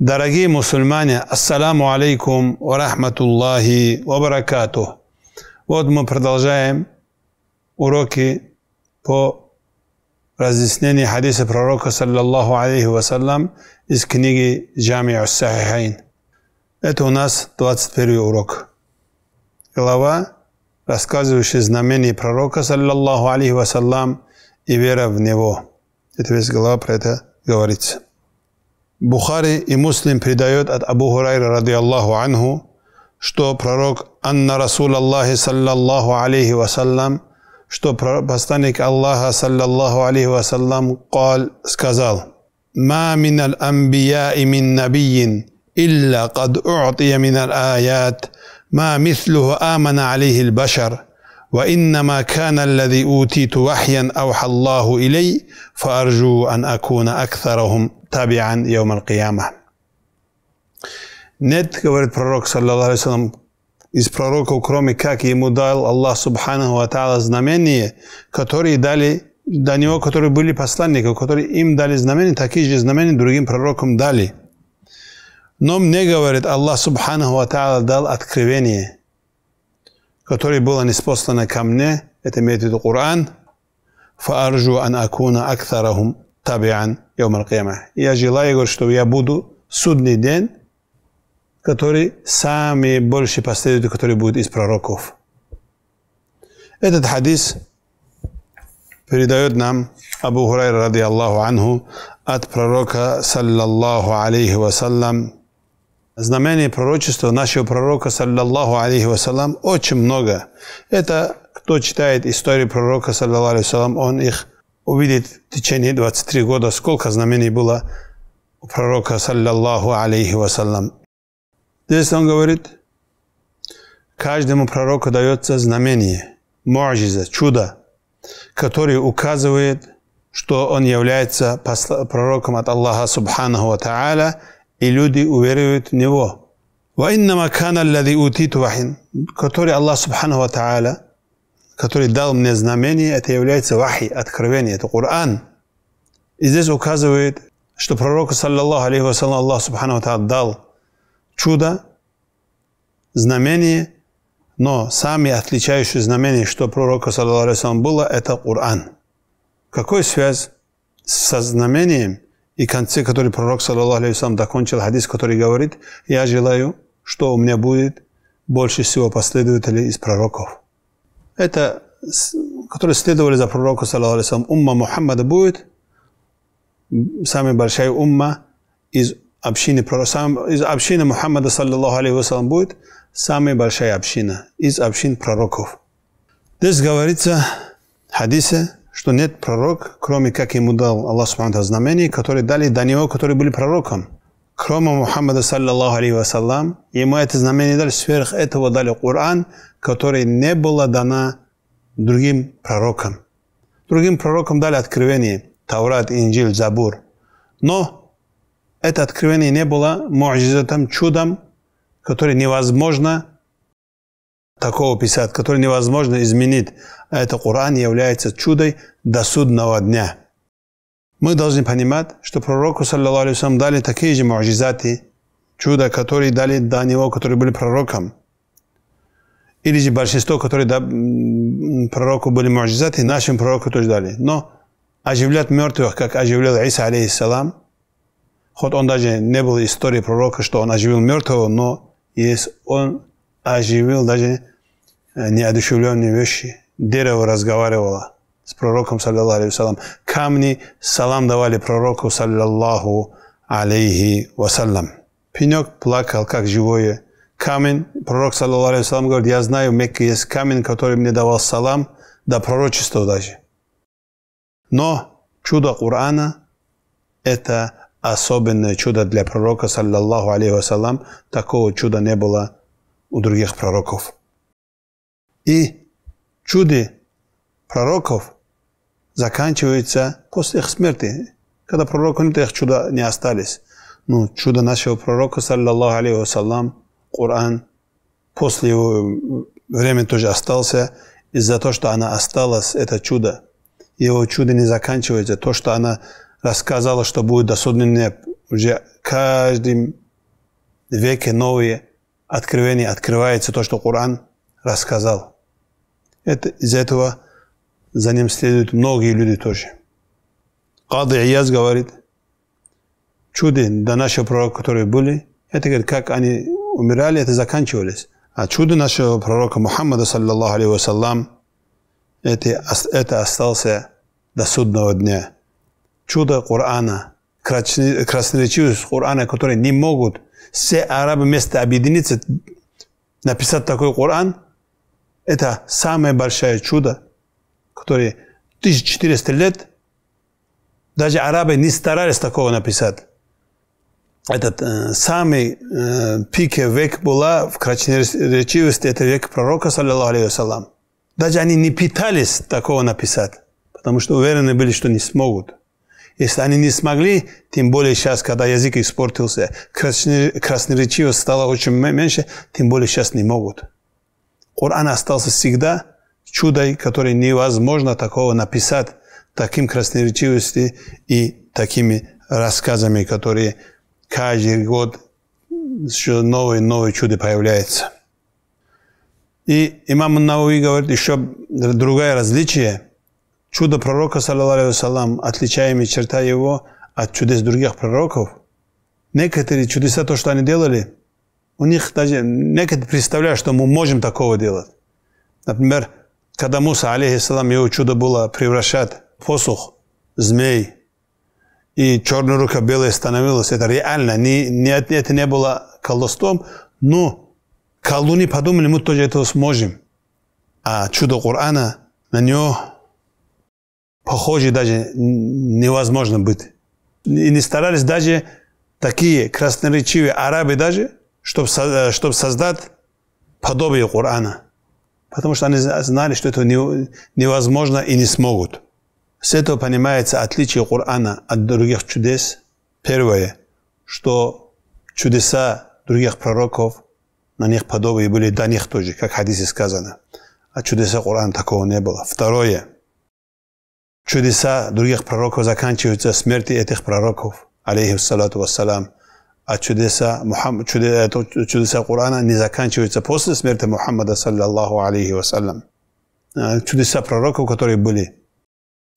Дорогие мусульмане, ассаламу алейкум ва рахматуллахи ва баракату. Вот мы продолжаем уроки по разъяснению хадиса пророка, саллаллаху алейхи вассалам, из книги Джами ус Это у нас 21 урок. Глава, рассказывающая знамения пророка, саллаллаху алейхи вассалам, и вера в него. Это весь глава про это говорится. Бухари и Муслим передает от Абу Хурайра ради Аллаху анху, что пророк Анна Расул Аллахи саллаллаху алейхи вассалам, что посланник Аллаха саллаллаху алейхи вассалам قال, сказал, «Ма минал амбия и мин набиин, илля кад у'тия минал аят, ма мислюху амана алейхи башар». وانما كان الذي اوتيت وحيا اوحى الله الي فارجو ان اكون اكثرهم تابعا يوم القيامه Нет, говорит пророк, عليه وسلم из пророков, кроме как ему дал Аллах Субханаху Ва Та'ала знамения, которые дали до него, которые были посланники, которые им дали знамения, такие же знамения другим пророкам дали. Но мне, говорит, Аллах Субханаху Ва Та'ала дал откровение. которая была неспослана ко мне, это имеет в виду Коран, فأرجو أن أكون أكثرهم تابعا يوم القيامة. Я желаю, говорю, что я буду судный день, который самый больший последователь, который будет из пророков. Этот хадис передает нам Абу Хурайра, ради Аллаху анху, от пророка, саллаллаху алейхи вассалям, знамений пророчества нашего пророка, саллиллаху алейхи вассалам, очень много. Это кто читает историю пророка, саллиллаху алейхи вассалам, он их увидит в течение 23 года, сколько знамений было у пророка, саллиллаху алейхи вассалам. Здесь он говорит, каждому пророку дается знамение, муаджиза, чудо, которое указывает, что он является пророком от Аллаха Субханаху Ва Та'аля, и люди уверуют в него. وَإِنَّمَا كَانَ الَّذِي أُوتِيتُ وَحِيٍ Который Аллах Субхану Та'аля, который дал мне знамение, это является вахи, откровение, это Коран. И здесь указывает, что Пророк, саллаллаху алейхи вассалам, Аллах Субхану Та'аля дал чудо, знамение, но самое отличающее знамение, что Пророк, саллаллаху алейхи вассалам, было, это Коран. Какой связь со знамением – и конце, который пророк, саллаллаху алейхи докончил хадис, который говорит, я желаю, что у меня будет больше всего последователей из пророков. Это, которые следовали за пророком, саллаллаху алейхи умма Мухаммада будет самая большая умма из общины пророка, из общины Мухаммада, саллаллаху алейхи будет самая большая община из общин пророков. Здесь говорится в хадисе, что нет пророк, кроме как ему дал Аллах Субхану знамений, которые дали до него, которые были пророком. Кроме Мухаммада, саллаллаху алейхи вассалам, ему это знамение дали, сверх этого дали Коран, который не было дано другим пророкам. Другим пророкам дали откровение Таврат, Инджил, Забур. Но это откровение не было муаджизатом, чудом, которое невозможно такого писать, который невозможно изменить. А это Коран является чудой до судного дня. Мы должны понимать, что пророку, саллиллаху алейхи дали такие же муажизаты, чуда, которые дали до него, которые были пророком. Или же большинство, которые до пророку были муажизаты, нашим пророку тоже дали. Но оживлять мертвых, как оживлял Иса, алейхиссалам, хоть он даже не был историей пророка, что он оживил мертвого, но есть он оживил даже э, неодушевленные вещи. Дерево разговаривало с пророком, саллиллаху Камни салам давали пророку, саллиллаху алейхи вассалям. Пенек плакал, как живое. Камень, пророк, саллиллаху алейхи говорит, я знаю, в Мекке есть камень, который мне давал салам, до пророчества даже. Но чудо Корана – это особенное чудо для пророка, саллиллаху алейхи вассалам. Такого чуда не было у других пророков. И чуды пророков заканчиваются после их смерти, когда пророкам их чуда не остались. Ну, чудо нашего пророка, саллаллаху алейхи вассалам, Коран, после его времени тоже остался, из-за того, что она осталась, это чудо. Его чудо не заканчивается. То, что она рассказала, что будет до судного уже каждым веке новые – откровении открывается то, что Коран рассказал. Это, из этого за ним следуют многие люди тоже. Кады Ияз говорит, чуды до нашего пророка, которые были, это говорит, как они умирали, это заканчивались. А чудо нашего пророка Мухаммада, саллаллаху алейхи вассалам, это, это остался до судного дня. Чудо Корана, красноречивость Корана, которые не могут все арабы вместо объединиться, написать такой Коран, это самое большое чудо, которое 1400 лет даже арабы не старались такого написать. Этот э, самый э, пике э, век была в красноречивости, это век пророка, саллиллаху алейхи вассалам. Даже они не пытались такого написать, потому что уверены были, что не смогут. Если они не смогли, тем более сейчас, когда язык испортился, красноречиво стало очень меньше, тем более сейчас не могут. Коран остался всегда чудой, которое невозможно такого написать, таким красноречивостью и такими рассказами, которые каждый год еще новые новые чудо появляется. И имам Науи говорит еще другое различие – чудо пророка, саллиллаху отличаемая черта его от чудес других пророков, некоторые чудеса, то, что они делали, у них даже некоторые представляют, что мы можем такого делать. Например, когда Муса, алейхиссалам, его чудо было превращать посох, змей, и черная рука белая становилась. Это реально, не, не, это не было колдовством, но колдуны подумали, мы тоже этого сможем. А чудо Корана, на него похожи даже невозможно быть. И не старались даже такие красноречивые арабы даже, чтобы, э, чтобы создать подобие Корана. Потому что они знали, что это невозможно и не смогут. С этого понимается отличие Корана от других чудес. Первое, что чудеса других пророков, на них подобие были до них тоже, как в хадисе сказано. А чудеса Корана такого не было. Второе – Чудеса других пророков заканчиваются смертью этих пророков, алейхиссалату вассалам. А чудеса, Мухаммад, чудеса Корана не заканчиваются после смерти Мухаммада, саллаллаху алейхи вассалам. А, чудеса пророков, которые были,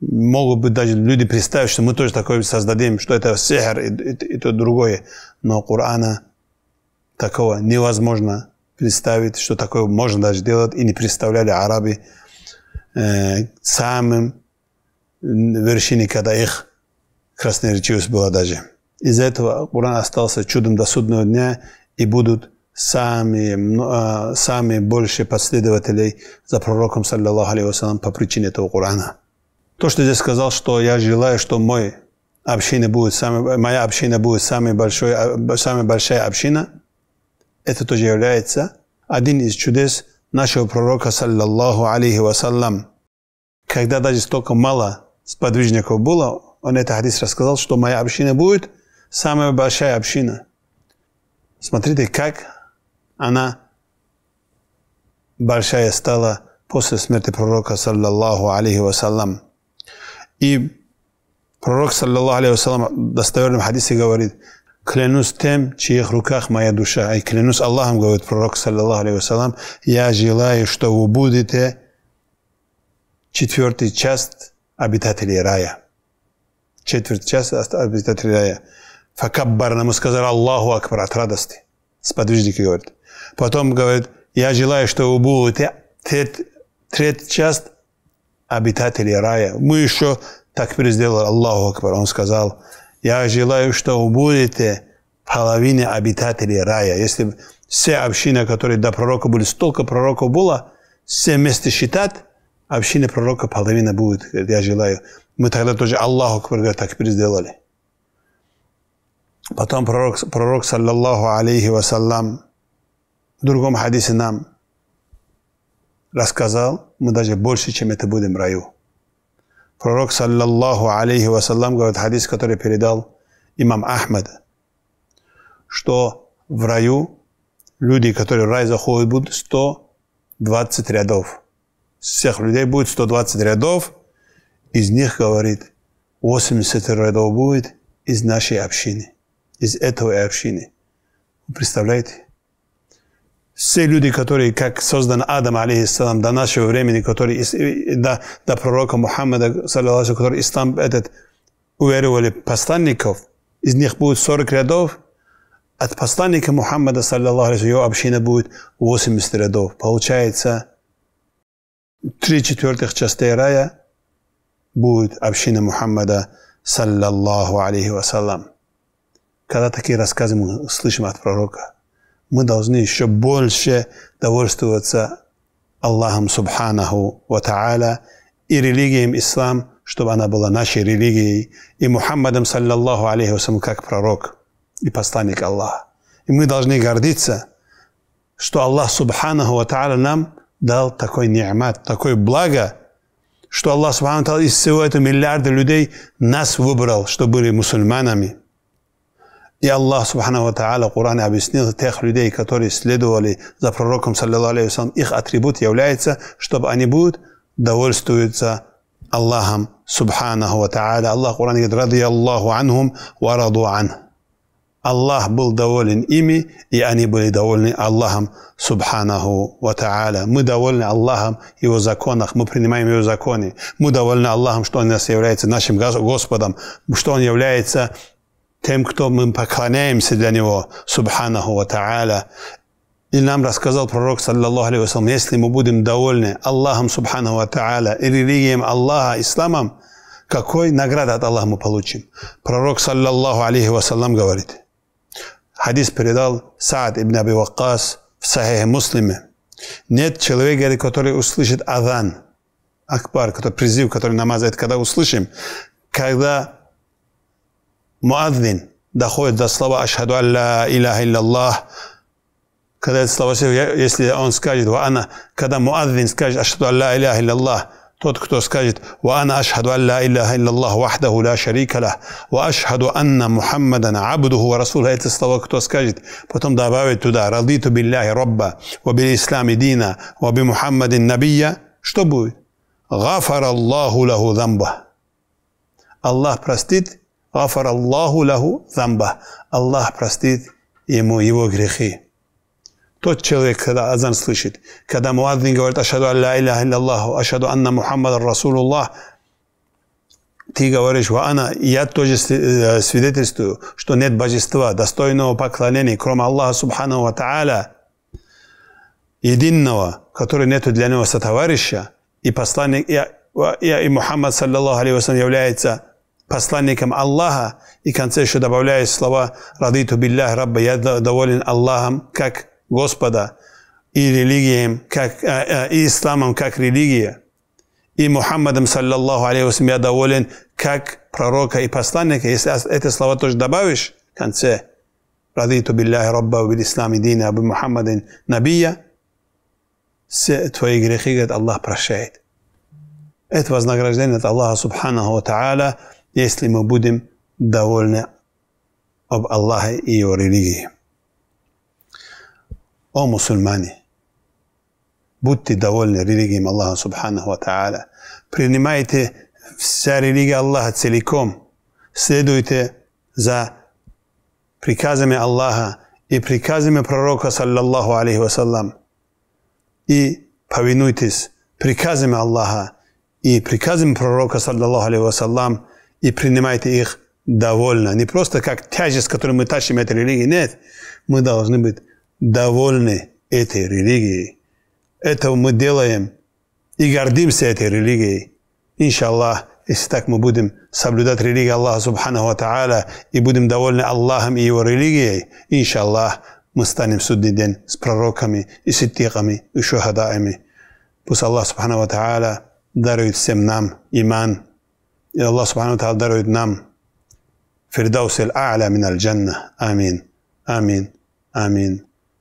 могут быть даже люди представить, что мы тоже такое создадим, что это сехр и, и, и то другое. Но Корана такого невозможно представить, что такое можно даже делать, и не представляли арабы э, самым вершине, когда их красноречивость была даже. Из-за этого Куран остался чудом до судного дня, и будут сами, а, сами больше последователей за пророком, саллиллаху алейхи по причине этого Курана. То, что здесь сказал, что я желаю, что мой община будет самой, моя община будет самой большой, а, самая большая община, это тоже является один из чудес нашего пророка, саллиллаху алейхи вассалам. Когда даже столько мало сподвижников было, он это хадис рассказал, что моя община будет самая большая община. Смотрите, как она большая стала после смерти пророка, саллаллаху алейхи вассалам. И пророк, саллаллаху алейхи вассалам, в достоверном хадисе говорит, клянусь тем, в чьих руках моя душа. И клянусь Аллахом, говорит пророк, саллаллаху алейхи вассалам, я желаю, что вы будете четвертый часть обитателей рая. Четверть часа обитателей рая. Факаббарна, нам сказали Аллаху Акбар от радости. Сподвижники говорят. Потом говорит, я желаю, что вы будете треть, треть часть обитателей рая. Мы еще так сделали Аллаху Акбар. Он сказал, я желаю, что вы будете половина обитателей рая. Если все общины, которые до пророка были, столько пророков было, все вместе считать, а община пророка половина будет, говорит, я желаю. Мы тогда тоже Аллаху Акбар такбир сделали. Потом пророк, пророк саллаллаху алейхи вассалам, в другом хадисе нам рассказал, мы даже больше, чем это будем в раю. Пророк, саллаллаху алейхи вассалам, говорит хадис, который передал имам Ахмад, что в раю люди, которые в рай заходят, будут 120 рядов всех людей будет 120 рядов, из них, говорит, 80 рядов будет из нашей общины, из этого общины. Вы представляете? Все люди, которые, как создан Адам, алейхиссалам, до нашего времени, которые, до, до пророка Мухаммада, саллиллаху который ислам этот, уверовали посланников, из них будет 40 рядов, от посланника Мухаммада, саллиллаху алейхи его община будет 80 рядов. Получается, три четвертых частей рая будет община Мухаммада, саллаллаху алейхи вассалам. Когда такие рассказы мы слышим от пророка, мы должны еще больше довольствоваться Аллахом Субханаху Ва Та'аля и религием Ислам, чтобы она была нашей религией, и Мухаммадом, саллаллаху алейхи вассалам, как пророк и посланник Аллаха. И мы должны гордиться, что Аллах Субханаху Ва Та'аля нам – дал такой ни'мат, такое благо, что Аллах Субхану из всего этого миллиарда людей нас выбрал, что были мусульманами. И Аллах Субхану Тааля в Коране объяснил тех людей, которые следовали за пророком, саллиллаху алейхи вассалам, их атрибут является, чтобы они будут довольствуются Аллахом Субхану Тааля. Аллах в Коране говорит, «Ради Аллаху анхум ва раду анхум». Аллах был доволен ими, и они были довольны Аллахом, субханаху ва та'аля. Мы довольны Аллахом, Его законах, мы принимаем Его законы. Мы довольны Аллахом, что Он нас является нашим Господом, что Он является тем, кто мы поклоняемся для Него, субханаху ва та'аля. И нам рассказал пророк, саллаллаху алейхи вассалам, если мы будем довольны Аллахом, субханаху ва та'аля, и религием Аллаха, исламом, какой награды от Аллаха мы получим? Пророк, саллаллаху алейхи вассалам, говорит – Хадис передал Саад ибн Аби Ваккас в Сахихе Муслиме. Нет человека, который услышит Адан, Акбар, который призыв, который намазает, когда услышим, когда Муаддин доходит до слова Ашхаду Алла Илляха Иллаллах, когда это слово, если он скажет, ва она, когда муаддин скажет, ашхаду алла иляха илляллах, тот, кто скажет «Ваана ашхаду алла илляха иллаллах вахдаху ла шарика лах, ва ашхаду анна Мухаммадан абдуху ва расулха» эти слова кто скажет, потом добавит туда «Радиту билляхи рабба, ва бил ислами дина, ва би Мухаммадин набия» что будет? «Гафар Аллаху лаху замба». Аллах простит «Гафар Аллаху лаху замба». Аллах простит ему его грехи. Тот человек, когда азан слышит, когда муаддин говорит «Ашаду алла илляха илляллаху», «Ашаду анна Мухаммад Расулуллах», ты говоришь «Ваана», я тоже э, свидетельствую, что нет божества, достойного поклонения, кроме Аллаха Субхану Ва Та'аля, единого, который нету для него сотоварища, и посланник, и, и, и Мухаммад, саллаллаху алейхи является посланником Аллаха, и в конце еще добавляет слова «Радиту биллях рабба», я доволен Аллахом, как Господа и религиям, как, а, а, и исламом как религия, и Мухаммадом, саллиллаху алейхи я доволен, как пророка и посланника. Если эти слова тоже добавишь в конце, «Радиту билляхи рабба бил ислами дина абу Мухаммадин набия», все твои грехи, говорит, Аллах прощает. Это вознаграждение от Аллаха Субхану Та'аля, если мы будем довольны об Аллахе и его религии. О мусульмане! Будьте довольны религией Аллаха Субханаху Тааля. Принимайте вся религия Аллаха целиком. Следуйте за приказами Аллаха и приказами пророка, саллаллаху алейхи вассалам. И повинуйтесь приказами Аллаха и приказами пророка, саллаллаху алейхи вассалам, и принимайте их довольно. Не просто как тяжесть, которую мы тащим эту религию, Нет, мы должны быть довольны этой религией. Это мы делаем и гордимся этой религией. Иншаллах, если так мы будем соблюдать религию Аллаха Субхану Тааля и будем довольны Аллахом и Его религией, иншаллах, мы станем в судный день с пророками и ситтиками и шухадаями. Пусть Аллах Субхану Тааля дарует всем нам иман. И Аллах Субхану Тааля дарует нам фирдаус аля мин аль-джанна. Амин. Амин. Амин.